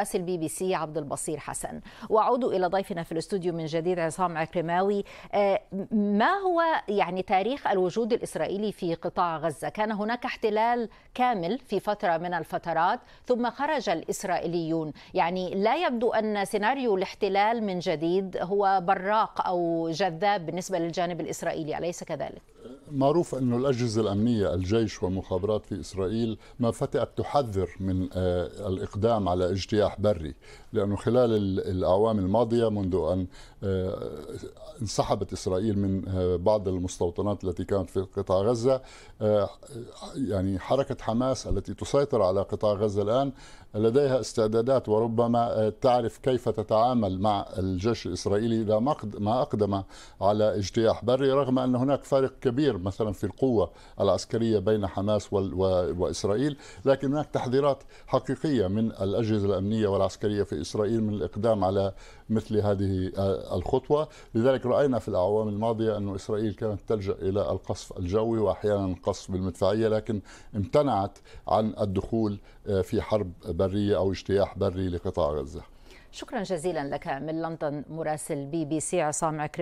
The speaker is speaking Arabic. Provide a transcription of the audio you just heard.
رئيس البي بي سي عبد البصير حسن واعود الى ضيفنا في الاستوديو من جديد عصام عكرماوي آه، ما هو يعني تاريخ الوجود الاسرائيلي في قطاع غزه كان هناك احتلال كامل في فتره من الفترات ثم خرج الاسرائيليون يعني لا يبدو ان سيناريو الاحتلال من جديد هو براق او جذاب بالنسبه للجانب الاسرائيلي اليس كذلك معروف أنه الأجهزة الأمنية الجيش ومخابرات في إسرائيل ما فتئت تحذر من آه، الإقدام على اجتياح بري لأنه خلال الأعوام الماضية منذ أن آه، انسحبت إسرائيل من آه، بعض المستوطنات التي كانت في قطاع غزة يعني حركة حماس التي تسيطر على قطاع غزة الآن لديها استعدادات وربما تعرف كيف تتعامل مع الجيش الإسرائيلي إذا ما أقدم على اجتياح بري رغم أن هناك فارق كبير كبير مثلا في القوة العسكرية بين حماس وإسرائيل لكن هناك تحذيرات حقيقية من الأجهزة الأمنية والعسكرية في إسرائيل من الإقدام على مثل هذه آه، الخطوة لذلك رأينا في الأعوام الماضية أن إسرائيل كانت تلجأ إلى القصف الجوي وأحيانا القصف بالمدفعية لكن امتنعت عن الدخول آه، في حرب برية أو اجتياح بري لقطاع غزة شكرا جزيلا لك من لندن مراسل بي بي سي عصام عكرم